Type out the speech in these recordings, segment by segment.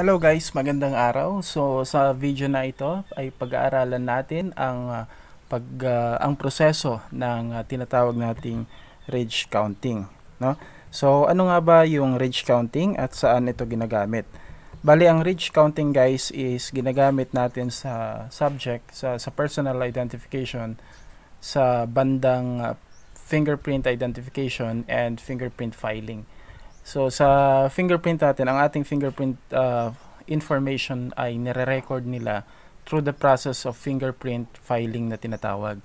Hello guys, magandang araw. So sa video na ito ay pag-aaralan natin ang ah, pag uh, ang proseso ng uh, tinatawag nating ridge counting, no? So ano nga ba yung ridge counting at saan ito ginagamit? Bali ang ridge counting guys is ginagamit natin sa subject sa sa personal identification sa bandang uh, fingerprint identification and fingerprint filing. So sa fingerprint natin, ang ating fingerprint uh, information ay nire-record nila through the process of fingerprint filing na tinatawag.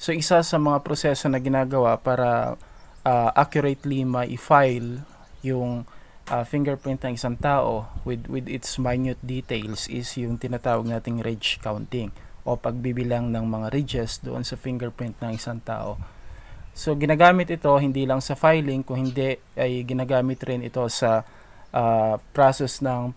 So isa sa mga proseso na ginagawa para uh, accurately ma-file yung uh, fingerprint ng isang tao with with its minute details is yung tinatawag nating ridge counting o pagbibilang ng mga ridges doon sa fingerprint ng isang tao So ginagamit ito hindi lang sa filing kung hindi ay ginagamit rin ito sa uh, process ng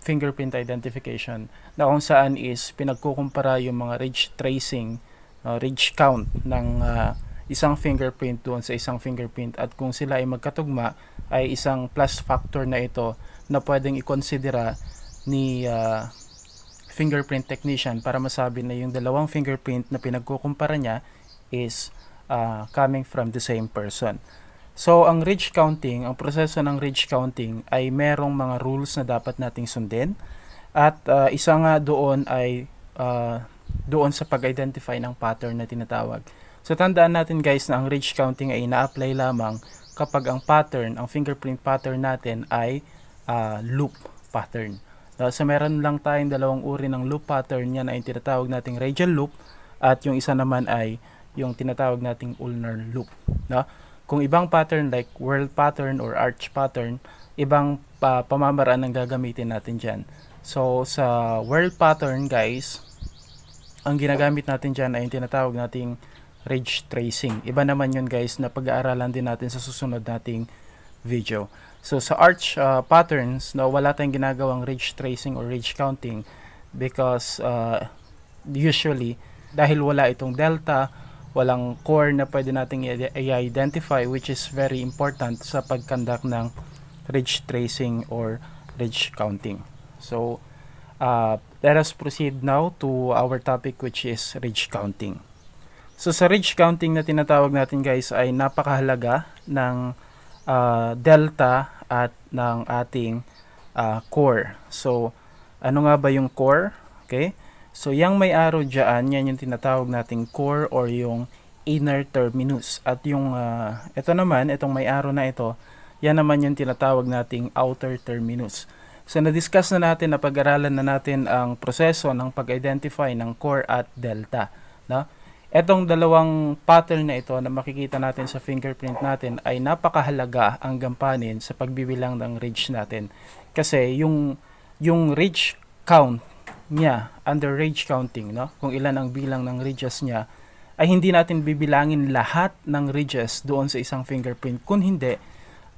fingerprint identification na kung saan is pinagkukumpara yung mga ridge tracing, uh, ridge count ng uh, isang fingerprint doon sa isang fingerprint at kung sila ay magkatugma ay isang plus factor na ito na pwedeng ikonsidera ni uh, fingerprint technician para masabi na yung dalawang fingerprint na pinagkukumpara niya is uh, coming from the same person. So, ang ridge counting, ang proseso ng ridge counting ay merong mga rules na dapat nating sundin. At uh, isa nga doon ay uh, doon sa pag-identify ng pattern na tinatawag. So, tandaan natin guys na ang ridge counting ay ina-apply lamang kapag ang pattern, ang fingerprint pattern natin ay uh, loop pattern. So, meron lang tayong dalawang uri ng loop pattern yan ay tinatawag nating radial loop at yung isa naman ay yung tinatawag nating ulnar loop. No? Kung ibang pattern like world pattern or arch pattern, ibang uh, pamamaraan ang gagamitin natin dyan. So, sa world pattern guys, ang ginagamit natin dyan ay yung tinatawag nating ridge tracing. Iba naman yun guys na pag-aaralan din natin sa susunod nating video. So sa arch uh, patterns, no, wala tayong ginagawang ridge tracing or ridge counting because uh, usually dahil wala itong delta, walang core na pwede nating i-identify which is very important sa pagkandak ng ridge tracing or ridge counting. So, uh, let us proceed now to our topic which is ridge counting. So, sa ridge counting na tinatawag natin guys ay napakahalaga ng uh, delta at ng ating uh, core. So, ano nga ba yung core? Okay. So, yung may arrow dyan, yan yung tinatawag nating core or yung inner terminus. At yung, uh, ah, ito naman, itong may arrow na ito, yan naman yung tinatawag nating outer terminus. So, na-discuss na natin, napag-aralan na natin ang proseso ng pag-identify ng core at delta. No? Etong dalawang pattern na ito na makikita natin sa fingerprint natin ay napakahalaga ang gampanin sa pagbibilang ng ridge natin. Kasi yung, yung ridge count niya under rage counting, no? Kung ilan ang bilang ng ridges niya, ay hindi natin bibilangin lahat ng ridges doon sa isang fingerprint. Kung hindi,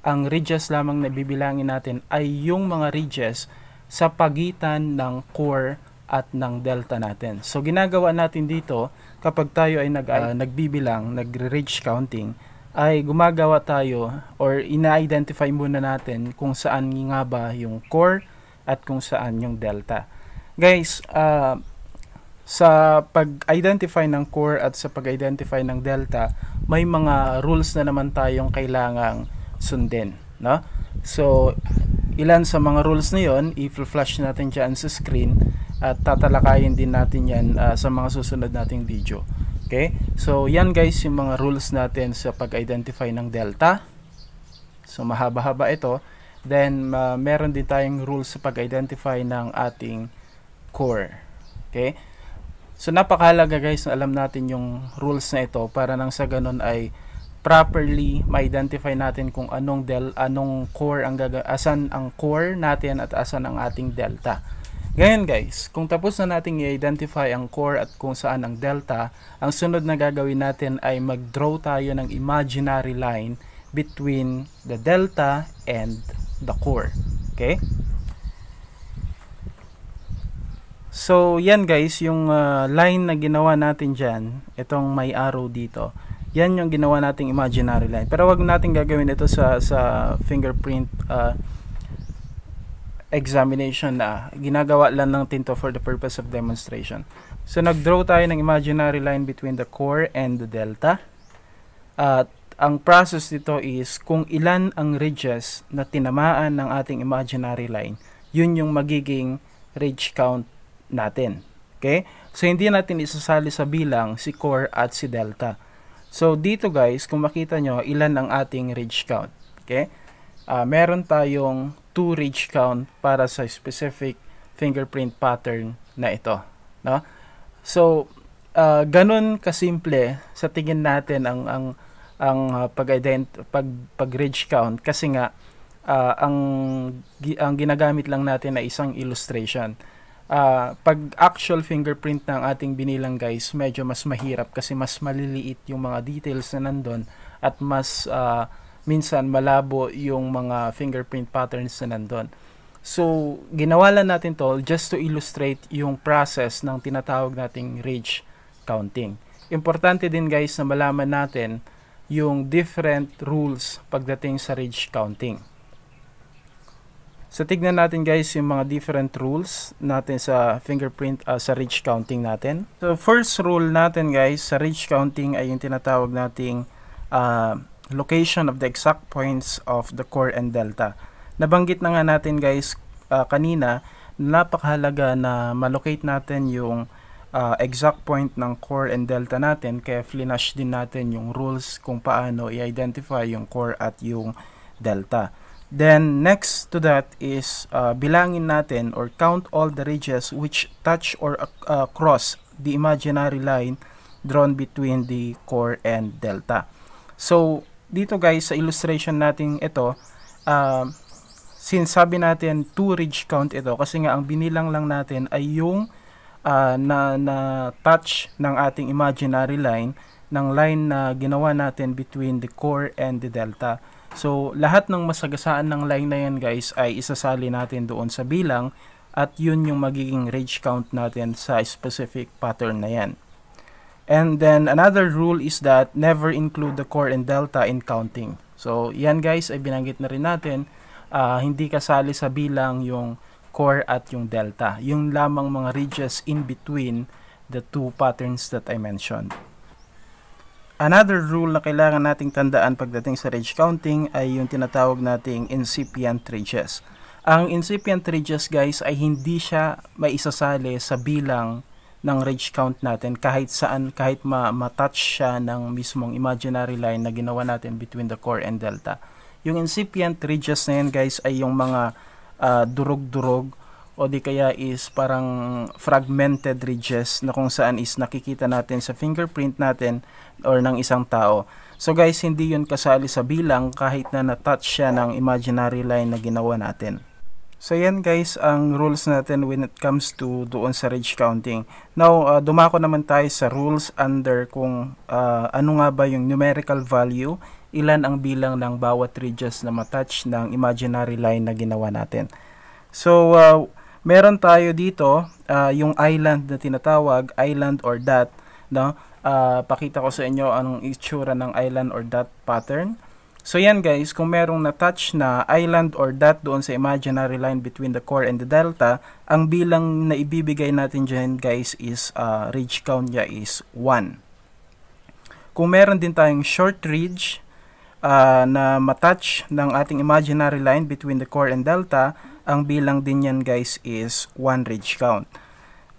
ang ridges lamang na bibilangin natin ay yung mga ridges sa pagitan ng core at ng delta natin. So ginagawa natin dito kapag tayo ay nag uh, nagbibilang, nagre-ridge counting, ay gumagawa tayo or ina-identify muna natin kung saan nga ba yung core at kung saan yung delta. Guys, uh, sa pag-identify ng core at sa pag-identify ng delta, may mga rules na naman tayong kailangang sundin, no? So, ilan sa mga rules na 'yon, i-flash natin diyan sa screen at tatalakayin din natin 'yan uh, sa mga susunod nating video. Okay? So, 'yan guys yung mga rules natin sa pag-identify ng delta. So, mahaba-haba ito. Then, uh, meron din tayong rules sa pag-identify ng ating core. Okay? So napakahalaga guys na alam natin yung rules na ito para nang sa ganun ay properly ma-identify natin kung anong del anong core ang gaga asan ang core natin at asan ang ating delta. Ngayon guys, kung tapos na nating i-identify ang core at kung saan ang delta, ang sunod na gagawin natin ay mag-draw tayo ng imaginary line between the delta and the core. Okay? So, yan guys, yung uh, line na ginawa natin dyan, itong may arrow dito, yan yung ginawa nating imaginary line. Pero wag natin gagawin ito sa, sa fingerprint uh, examination na ginagawa lang ng tinto for the purpose of demonstration. So, nag-draw tayo ng imaginary line between the core and the delta. At ang process dito is kung ilan ang ridges na tinamaan ng ating imaginary line, yun yung magiging ridge count natin. Okay? So, hindi natin isasali sa bilang si core at si delta. So, dito guys, kung makita nyo, ilan ang ating ridge count. Okay? Uh, meron tayong 2 ridge count para sa specific fingerprint pattern na ito. No? So, uh, ganun kasimple sa tingin natin ang ang ang uh, pag-ident pag pag ridge count kasi nga uh, ang ang ginagamit lang natin na isang illustration uh, pag actual fingerprint ng ating binilang guys, medyo mas mahirap kasi mas maliliit yung mga details na nandun at mas uh, minsan malabo yung mga fingerprint patterns na nandun. So, ginawa lang natin to just to illustrate yung process ng tinatawag nating ridge counting. Importante din guys na malaman natin yung different rules pagdating sa ridge counting. So tignan natin guys yung mga different rules natin sa fingerprint uh, sa ridge counting natin. So first rule natin guys sa ridge counting ay yung tinatawag nating uh, location of the exact points of the core and delta. Nabanggit na nga natin guys uh, kanina napakahalaga na malocate natin yung uh, exact point ng core and delta natin kaya flinash din natin yung rules kung paano i-identify yung core at yung delta. Then next to that is uh, bilangin natin or count all the ridges which touch or uh, uh, cross the imaginary line drawn between the core and delta. So dito guys sa illustration natin ito, uh, since sabi natin two ridge count ito kasi nga ang binilang lang natin ay yung uh, na, na touch ng ating imaginary line ng line na ginawa natin between the core and the delta. So, lahat ng masagasaan ng line na yan guys ay isasali natin doon sa bilang at yun yung magiging range count natin sa specific pattern na yan. And then, another rule is that never include the core and delta in counting. So, yan guys ay binanggit na rin natin. Uh, hindi kasali sa bilang yung core at yung delta. Yung lamang mga ridges in between the two patterns that I mentioned. Another rule na kailangan nating tandaan pagdating sa ridge counting ay yung tinatawag nating incipient ridges. Ang incipient ridges guys ay hindi siya maisasali sa bilang ng ridge count natin kahit saan kahit ma- touch siya ng mismong imaginary line na ginawa natin between the core and delta. Yung incipient ridges na yan guys ay yung mga uh, durog-durog o di kaya is parang fragmented ridges na kung saan is nakikita natin sa fingerprint natin or ng isang tao. So guys, hindi yun kasali sa bilang kahit na na-touch siya ng imaginary line na ginawa natin. So yan guys, ang rules natin when it comes to doon sa ridge counting. Now, uh, dumako naman tayo sa rules under kung uh, ano nga ba yung numerical value, ilan ang bilang ng bawat ridges na matouch ng imaginary line na ginawa natin. So, uh, meron tayo dito uh, yung island na tinatawag, island or dot, no? Uh, pakita ko sa inyo anong itsura ng island or dot pattern. So yan guys, kung merong na-touch na island or dot doon sa imaginary line between the core and the delta, ang bilang na ibibigay natin diyan guys is uh, ridge count niya is 1. Kung meron din tayong short ridge uh, na matouch ng ating imaginary line between the core and delta, ang bilang din yan guys is one ridge count.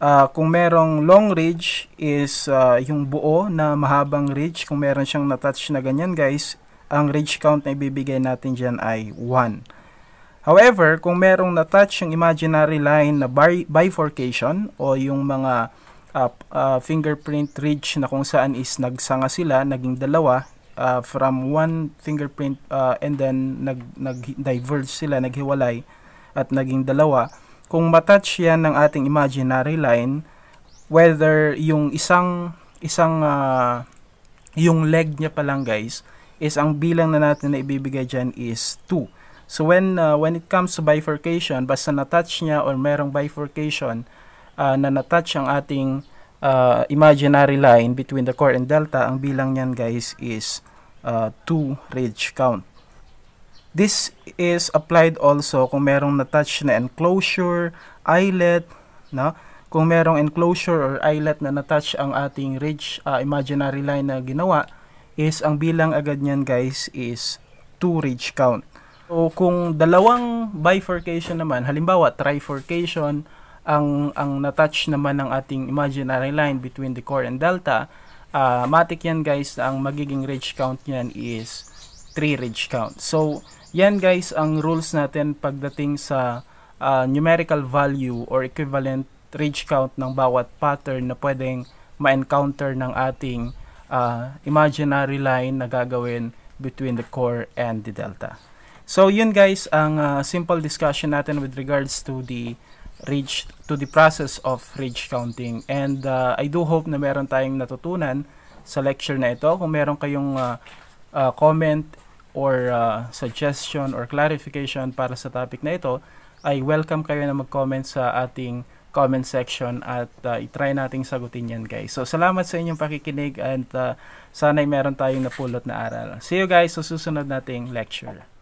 Uh, kung merong long ridge is uh, yung buo na mahabang ridge. Kung meron siyang natouch na ganyan guys, ang ridge count na ibibigay natin dyan ay 1. However, kung merong na-touch yung imaginary line na bifurcation o yung mga uh, uh, fingerprint ridge na kung saan is nagsanga sila, naging dalawa uh, from one fingerprint uh, and then nag nag-diverge sila, naghiwalay at naging dalawa, kung matouch yan ng ating imaginary line, whether yung isang, isang, uh, yung leg niya pa lang guys, is ang bilang na natin na ibibigay dyan is 2. So when, uh, when it comes to bifurcation, basta natouch niya or merong bifurcation uh, na natouch ang ating uh, imaginary line between the core and delta, ang bilang niyan guys is uh, 2 ridge count. This is applied also kung merong na-touch na enclosure, eyelet, no? Kung merong enclosure or eyelet na na-touch ang ating ridge uh, imaginary line na ginawa is ang bilang agad niyan guys is 2 ridge count. So kung dalawang bifurcation naman, halimbawa trifurcation, ang ang na-touch naman ng ating imaginary line between the core and delta, uh, matik yan guys, ang magiging ridge count niyan is 3 ridge count. So, yan guys ang rules natin pagdating sa uh, numerical value or equivalent ridge count ng bawat pattern na pwedeng ma-encounter ng ating uh, imaginary line na gagawin between the core and the delta. So yun guys ang uh, simple discussion natin with regards to the ridge to the process of ridge counting and uh, I do hope na meron tayong natutunan sa lecture na ito. Kung meron kayong uh, uh, comment or uh, suggestion or clarification para sa topic na ito, ay welcome kayo na mag-comment sa ating comment section at uh, i-try nating sagutin yan guys. So salamat sa inyong pakikinig and uh, sana'y meron tayong napulot na aral. See you guys sa susunod nating lecture.